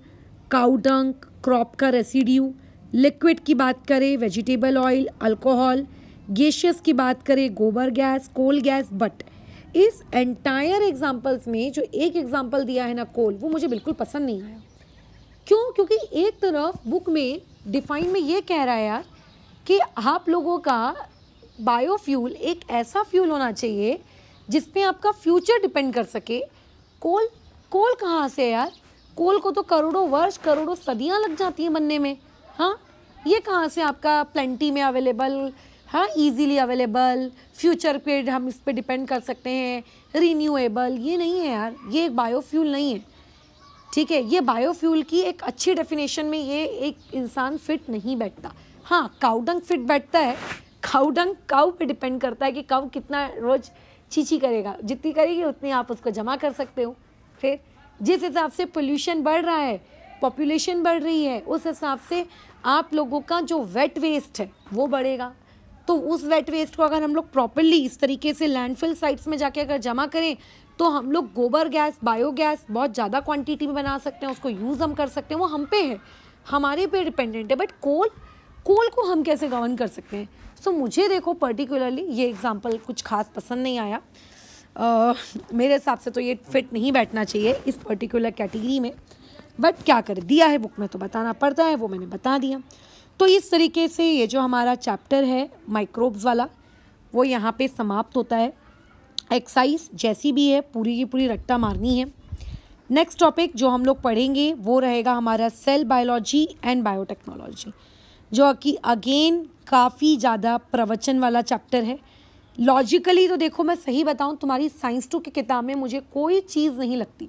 काउडंक क्रॉप का रेसिड्यू लिक्विड की बात करें वेजिटेबल ऑयल अल्कोहल गेशियस की बात करें गोबर गैस कोल गैस बट इस एंटायर एग्जाम्पल्स में जो एक एग्जाम्पल दिया है ना कोल वो मुझे बिल्कुल पसंद नहीं आया क्यों क्योंकि एक तरफ बुक में डिफाइन में ये कह रहा है यार कि आप लोगों का बायोफ्यूल एक ऐसा फ्यूल होना चाहिए जिसमें आपका फ्यूचर डिपेंड कर सके कोल कोल कहाँ से यार कोल को तो करोड़ों वर्ष करोड़ों सदियाँ लग जाती हैं बनने में हाँ ये कहाँ से आपका प्लेंटी में अवेलेबल हाँ इजीली अवेलेबल फ्यूचर पे हम इस पर डिपेंड कर सकते हैं रीन्यूएबल ये नहीं है यार ये एक बायोफ्यूल नहीं है ठीक है ये बायोफ्यूल की एक अच्छी डेफिनेशन में ये एक इंसान फिट नहीं बैठता हाँ काउडंग फिट बैठता है काउडंग काउ पे डिपेंड करता है कि काउ कितना रोज़ चीची करेगा जितनी करेगी उतनी आप उसको जमा कर सकते हो फिर जिस हिसाब से पोल्यूशन बढ़ रहा है पॉपुलेशन बढ़ रही है उस हिसाब से आप लोगों का जो वेट वेस्ट है वो बढ़ेगा तो उस वेट वेस्ट को अगर हम लोग प्रॉपरली इस तरीके से लैंडफिल साइट्स में जाके अगर जमा करें तो हम लोग गोबर गैस बायोगैस बहुत ज़्यादा क्वांटिटी में बना सकते हैं उसको यूज़ हम कर सकते हैं वो हम पे है हमारे पे डिपेंडेंट है बट कोल कोल को हम कैसे गवर्न कर सकते हैं सो so, मुझे देखो पर्टिकुलरली ये एग्ज़ाम्पल कुछ खास पसंद नहीं आया मेरे हिसाब से तो ये फिट नहीं बैठना चाहिए इस पर्टिकुलर कैटेगरी में बट क्या कर दिया है बुक में तो बताना पड़ता है वो मैंने बता दिया तो इस तरीके से ये जो हमारा चैप्टर है माइक्रोब्स वाला वो यहाँ पे समाप्त होता है एक्साइज जैसी भी है पूरी की पूरी रट्टा मारनी है नेक्स्ट टॉपिक जो हम लोग पढ़ेंगे वो रहेगा हमारा सेल बायोलॉजी एंड बायोटेक्नोलॉजी जो कि अगेन काफ़ी ज़्यादा प्रवचन वाला चैप्टर है लॉजिकली तो देखो मैं सही बताऊँ तुम्हारी साइंस टू की किताब में मुझे कोई चीज़ नहीं लगती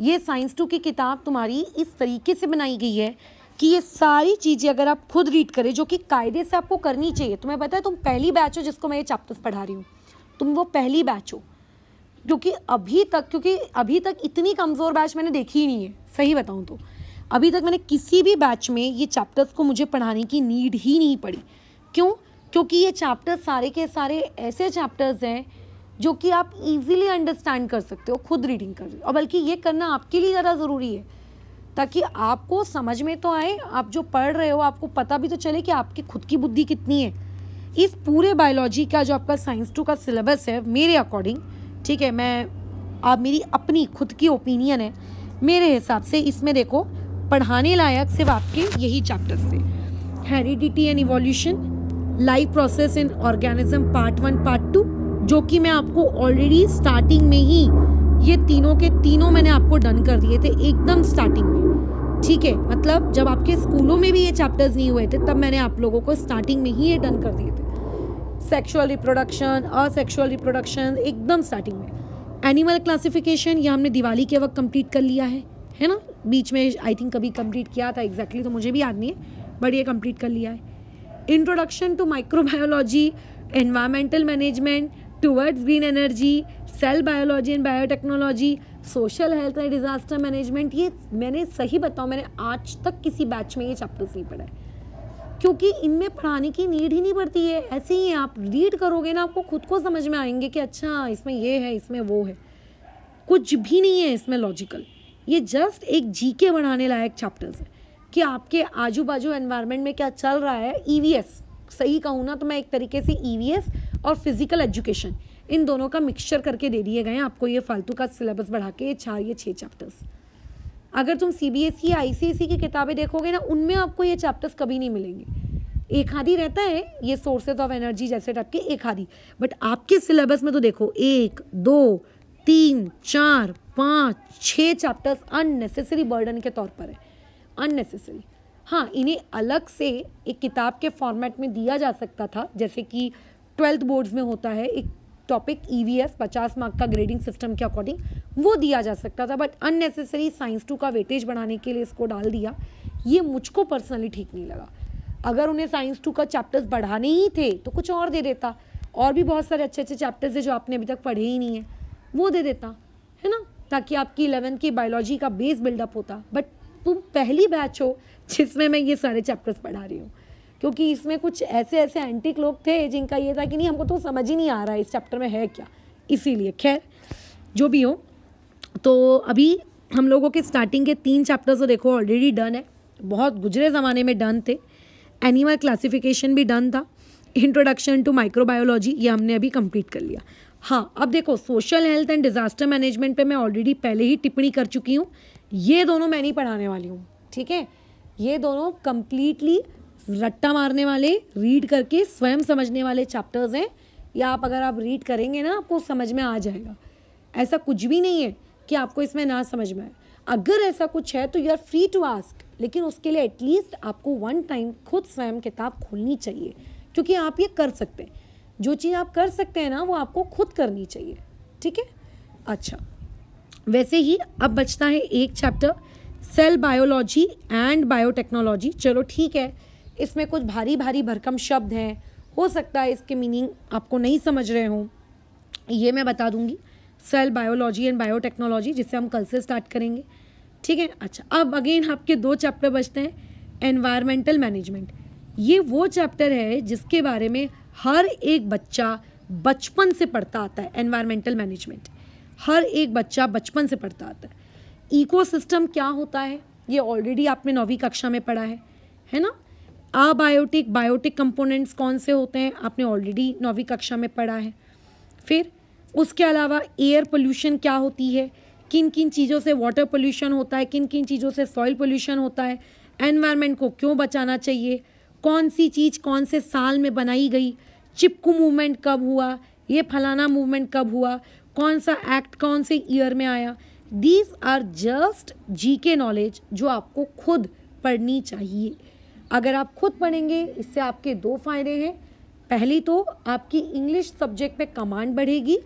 ये साइंस टू की किताब तुम्हारी इस तरीके से बनाई गई है कि ये सारी चीज़ें अगर आप खुद रीड करें जो कि कायदे से आपको करनी चाहिए तुम्हें पता है तुम पहली बैच हो जिसको मैं ये चैप्टर्स पढ़ा रही हूँ तुम वो पहली बैच हो क्योंकि अभी तक क्योंकि अभी तक इतनी कमज़ोर बैच मैंने देखी ही नहीं है सही बताऊँ तो अभी तक मैंने किसी भी बैच में ये चैप्टर्स को मुझे पढ़ाने की नीड ही नहीं पड़ी क्यों क्योंकि ये चैप्टर सारे के सारे ऐसे चैप्टर्स हैं जो कि आप इजीली अंडरस्टैंड कर सकते हो खुद रीडिंग कर और बल्कि ये करना आपके लिए ज़्यादा ज़रूरी है ताकि आपको समझ में तो आए आप जो पढ़ रहे हो आपको पता भी तो चले कि आपकी खुद की बुद्धि कितनी है इस पूरे बायोलॉजी का जो आपका साइंस टू का सिलेबस है मेरे अकॉर्डिंग ठीक है मैं आप मेरी अपनी खुद की ओपिनियन है मेरे हिसाब से इसमें देखो पढ़ाने लायक सिर्फ आपके यही चैप्टर्स थे heredity and evolution life process in organism part one part two जो कि मैं आपको ऑलरेडी स्टार्टिंग में ही ये तीनों के तीनों मैंने आपको डन कर दिए थे एकदम स्टार्टिंग में ठीक है मतलब जब आपके स्कूलों में भी ये चैप्टर्स नहीं हुए थे तब मैंने आप लोगों को स्टार्टिंग में ही ये डन कर दिए थे सेक्शुअल रिप्रोडक्शन असेक्शुअल रिप्रोडक्शन एकदम स्टार्टिंग में एनिमल क्लासिफिकेशन ये हमने दिवाली के वक्त कंप्लीट कर लिया है है ना बीच में आई थिंक कभी कंप्लीट किया था एग्जैक्टली exactly, तो मुझे भी याद नहीं है बट ये कंप्लीट कर लिया है introduction to microbiology environmental management towards green energy cell biology and biotechnology social health and disaster management ये मैंने सही बताओ मैंने आज तक किसी बैच में ये चैप्टर्स नहीं पढ़ा है क्योंकि इनमें पढ़ाने की नीड ही नहीं पड़ती है ऐसे ही आप रीड करोगे ना आपको खुद को समझ में आएंगे कि अच्छा इसमें ये है इसमें वो है कुछ भी नहीं है इसमें लॉजिकल ये जस्ट एक जीके बनाने लायक चैप्टर्स है कि आपके आजू बाजू एनवायरमेंट में क्या चल रहा है ईवीएस e सही कहूँ ना तो मैं एक तरीके से ईवीएस e और फिजिकल एजुकेशन इन दोनों का मिक्सचर करके दे दिए गए हैं आपको ये फालतू का सिलेबस बढ़ा के ये चार ये छः चैप्टर्स अगर तुम C B S E I C S E की किताबें देखोगे ना उनमें आपको ये चैप्टर्स कभी नहीं मिलेंगे एक आधी रहता है ये सोर्सेज ऑफ एनर्जी जैसे टाइप के एक आधी बट आपके सिलेबस में तो देखो एक दो तीन चार पाँच छः चैप्टर्स अननेसेसरी बर्डन के तौर पर है अननेसेसरी हाँ इन्हें अलग से एक किताब के फॉर्मेट में दिया जा सकता था जैसे कि ट्वेल्थ बोर्ड्स में होता है एक टॉपिक ई वी एस पचास मार्क का ग्रेडिंग सिस्टम के अकॉर्डिंग वो दिया जा सकता था बट अननेसेसरी साइंस टू का वेटेज बढ़ाने के लिए इसको डाल दिया ये मुझको पर्सनली ठीक नहीं लगा अगर उन्हें साइंस टू का चैप्टर्स बढ़ाने ही थे तो कुछ और दे देता और भी बहुत सारे अच्छे अच्छे चैप्टर्स है जो आपने अभी तक पढ़े ही नहीं है वो दे देता है ना ताकि आपकी इलेवेंथ की बायोलॉजी का बेस बिल्डअप होता बट तुम पहली बैच हो जिसमें मैं ये सारे चैप्टर्स पढ़ा रही हूँ क्योंकि इसमें कुछ ऐसे ऐसे एंटिक लोग थे जिनका ये था कि नहीं हमको तो समझ ही नहीं आ रहा है इस चैप्टर में है क्या इसीलिए खैर जो भी हो तो अभी हम लोगों के स्टार्टिंग के तीन चैप्टर्स तो देखो ऑलरेडी डन है बहुत गुजरे ज़माने में डन थे एनिमल क्लासिफिकेशन भी डन था इंट्रोडक्शन टू माइक्रोबायोलॉजी ये हमने अभी कंप्लीट कर लिया हाँ अब देखो social health and disaster management पे मैं ऑलरेडी पहले ही टिप्पणी कर चुकी हूँ ये दोनों मैं नहीं पढ़ाने वाली हूँ ठीक है ये दोनों कम्प्लीटली रट्टा मारने वाले रीड करके स्वयं समझने वाले चैप्टर्स हैं या आप अगर आप रीड करेंगे ना आपको समझ में आ जाएगा ऐसा कुछ भी नहीं है कि आपको इसमें ना समझ में आए अगर ऐसा कुछ है तो you are free to ask लेकिन उसके लिए एटलीस्ट आपको वन टाइम खुद स्वयं किताब खोलनी चाहिए क्योंकि आप ये कर सकते हैं जो चीज़ आप कर सकते हैं ना वो आपको खुद करनी चाहिए ठीक है अच्छा वैसे ही अब बचता है एक chapter cell biology and biotechnology चलो ठीक है इसमें कुछ भारी भारी भरकम शब्द हैं हो सकता है इसके मीनिंग आपको नहीं समझ रहे हों ये मैं बता दूंगी सेल बायोलॉजी एंड बायोटेक्नोलॉजी जिसे हम कल से स्टार्ट करेंगे ठीक है अच्छा अब अगेन आपके दो चैप्टर बचते हैं एनवायरमेंटल मैनेजमेंट ये वो चैप्टर है जिसके बारे में हर एक बच्चा बचपन से पढ़ता आता है एनवायरमेंटल मैनेजमेंट हर एक बच्चा बचपन से पढ़ता आता है इकोसिस्टम क्या होता है ये ऑलरेडी आपने नौवीं कक्षा में पढ़ा है है ना अबायोटिक बायोटिक कंपोनेंट्स कौन से होते हैं आपने ऑलरेडी नौवीं कक्षा में पढ़ा है फिर उसके अलावा एयर पोल्यूशन क्या होती है किन किन चीज़ों से वाटर पोल्यूशन होता है किन किन चीज़ों से सॉइल पोल्यूशन होता है एनवायरनमेंट को क्यों बचाना चाहिए कौन सी चीज़ कौन से साल में बनाई गई चिपकू मूवमेंट कब हुआ ये फलाना मूवमेंट कब हुआ कौन सा एक्ट कौन से ईयर में आया दीज आर जस्ट जी के नॉलेज जो आपको खुद पढ़नी चाहिए अगर आप खुद पढ़ेंगे इससे आपके दो फायदे हैं पहली तो आपकी इंग्लिश सब्जेक्ट में कमांड बढ़ेगी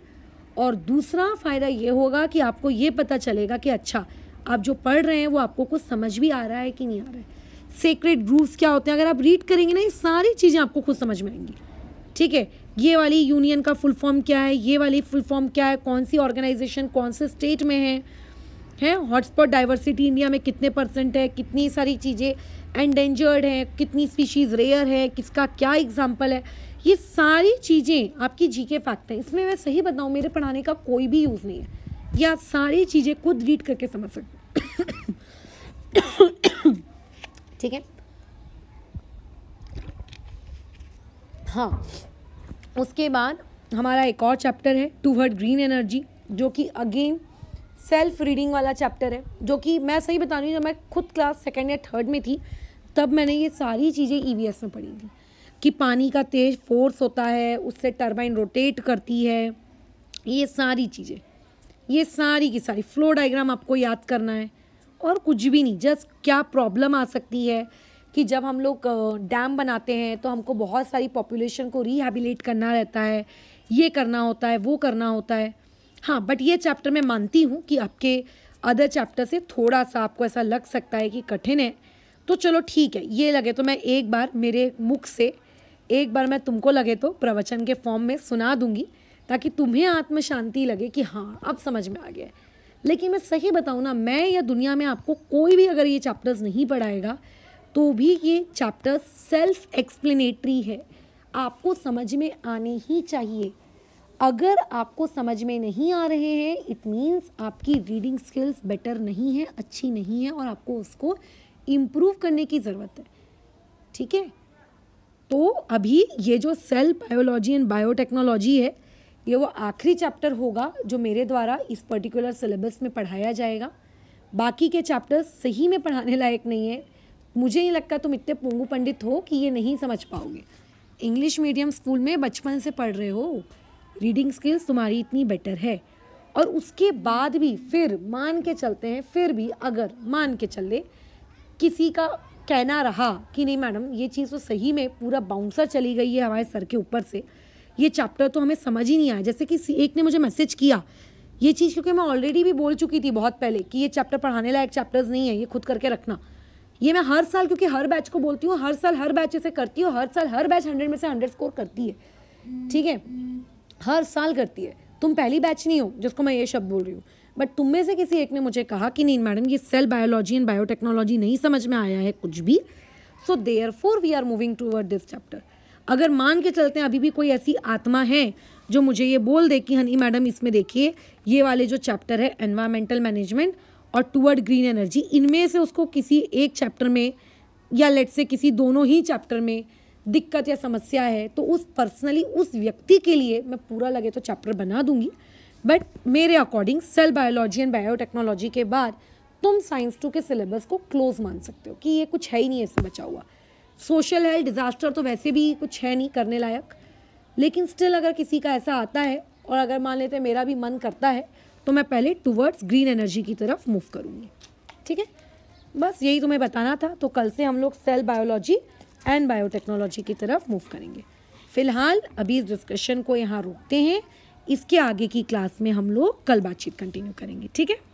और दूसरा फ़ायदा ये होगा कि आपको ये पता चलेगा कि अच्छा आप जो पढ़ रहे हैं वो आपको कुछ समझ भी आ रहा है कि नहीं आ रहा है सीक्रेट रूल्स क्या होते हैं अगर आप रीड करेंगे ना ये सारी चीज़ें आपको खुद समझ में आएंगी ठीक है ये वाली यूनियन का फुल फॉर्म क्या है ये वाली फुल फॉर्म क्या है कौन सी ऑर्गेनाइजेशन कौन से स्टेट में है हैं हॉटस्पॉट डाइवर्सिटी इंडिया में कितने परसेंट है कितनी सारी चीज़ें एंडेंजर्ड हैं कितनी स्पीशीज़ रेयर है किसका क्या एग्जाम्पल है ये सारी चीज़ें आपकी जी के फैक्ट है इसमें मैं सही बताऊँ मेरे पढ़ाने का कोई भी यूज़ नहीं है या सारी चीज़ें खुद रीड करके समझ सकते ठीक है हाँ उसके बाद हमारा एक और चैप्टर है टू वर्ड ग्रीन एनर्जी जो कि अगेन सेल्फ रीडिंग वाला चैप्टर है जो कि मैं सही बता रही हूँ जब मैं खुद क्लास सेकेंड या थर्ड में थी तब मैंने ये सारी चीज़ें ई e में पढ़ी थी कि पानी का तेज फोर्स होता है उससे टर्बाइन रोटेट करती है ये सारी चीज़ें ये सारी की सारी फ्लो डायग्राम आपको याद करना है और कुछ भी नहीं जस्ट क्या प्रॉब्लम आ सकती है कि जब हम लोग डैम बनाते हैं तो हमको बहुत सारी पॉपुलेशन को रिहेबिलेट करना रहता है ये करना होता है वो करना होता है हाँ बट ये चैप्टर मैं मानती हूँ कि आपके अदर चैप्टर से थोड़ा सा आपको ऐसा लग सकता है कि कठिन है तो चलो ठीक है ये लगे तो मैं एक बार मेरे मुख से एक बार मैं तुमको लगे तो प्रवचन के फॉर्म में सुना दूंगी ताकि तुम्हें आत्म शांति लगे कि हाँ अब समझ में आ गया लेकिन मैं सही बताऊँ ना मैं या दुनिया में आपको कोई भी अगर ये चैप्टर्स नहीं पढ़ाएगा तो भी ये चैप्टर सेल्फ एक्सप्लेनेटरी है आपको समझ में आने ही चाहिए अगर आपको समझ में नहीं आ रहे हैं इट मीन्स आपकी रीडिंग स्किल्स बेटर नहीं है अच्छी नहीं है और आपको उसको इम्प्रूव करने की ज़रूरत है ठीक है तो अभी ये जो सेल बायोलॉजी एंड बायोटेक्नोलॉजी है ये वो आखिरी चैप्टर होगा जो मेरे द्वारा इस पर्टिकुलर सिलेबस में पढ़ाया जाएगा बाकी के चैप्टर्स सही में पढ़ाने लायक नहीं है मुझे नहीं लगता तुम इतने पोंगू पंडित हो कि ये नहीं समझ पाओगे इंग्लिश मीडियम स्कूल में बचपन से पढ़ रहे हो रीडिंग स्किल्स तुम्हारी इतनी बेटर है और उसके बाद भी फिर मान के चलते हैं फिर भी अगर मान के ले किसी का कहना रहा कि नहीं मैडम ये चीज़ तो सही में पूरा बाउंसर चली गई है हमारे सर के ऊपर से ये चैप्टर तो हमें समझ ही नहीं आया जैसे कि एक ने मुझे मैसेज किया ये चीज़ क्योंकि मैं ऑलरेडी भी बोल चुकी थी बहुत पहले कि ये चैप्टर पढ़ाने लायक चैप्टर्स नहीं है ये खुद करके रखना ये मैं हर साल क्योंकि हर बैच को बोलती हूँ हर साल हर बैच इसे करती हूँ हर साल हर बैच हंड्रेड में से हंड्रेड स्कोर करती है ठीक है हर साल करती है तुम पहली बैच नहीं हो जिसको मैं ये शब्द बोल रही हूँ बट तुम में से किसी एक ने मुझे कहा कि नहीं मैडम ये सेल बायोलॉजी एंड बायोटेक्नोलॉजी नहीं समझ में आया है कुछ भी so therefore we are moving toward this chapter अगर मान के चलते हैं अभी भी कोई ऐसी आत्मा है जो मुझे ये बोल दे कि हनी मैडम इसमें देखिए ये वाले जो चैप्टर है एनवायरमेंटल मैनेजमेंट और टूअर्ड ग्रीन एनर्जी इनमें से उसको किसी एक चैप्टर में या लेट से किसी दोनों ही चैप्टर में दिक्कत या समस्या है तो उस पर्सनली उस व्यक्ति के लिए मैं पूरा लगे तो चैप्टर बना दूंगी बट मेरे according cell biology and biotechnology के बाद तुम साइंस टू के सिलेबस को क्लोज मान सकते हो कि ये कुछ है ही नहीं इससे बचा हुआ सोशल हेल्थ डिज़ास्टर तो वैसे भी कुछ है नहीं करने लायक लेकिन स्टिल अगर किसी का ऐसा आता है और अगर मान लेते मेरा भी मन करता है तो मैं पहले टूवर्ड्स ग्रीन एनर्जी की तरफ मूव करूँगी ठीक है बस यही तुम्हें बताना था तो कल से हम लोग सेल बायोलॉजी एंड बायोटेक्नोलॉजी की तरफ मूव करेंगे फिलहाल अभी इस डिस्कशन को यहाँ रोकते हैं इसके आगे की क्लास में हम लोग कल बातचीत कंटिन्यू करेंगे ठीक है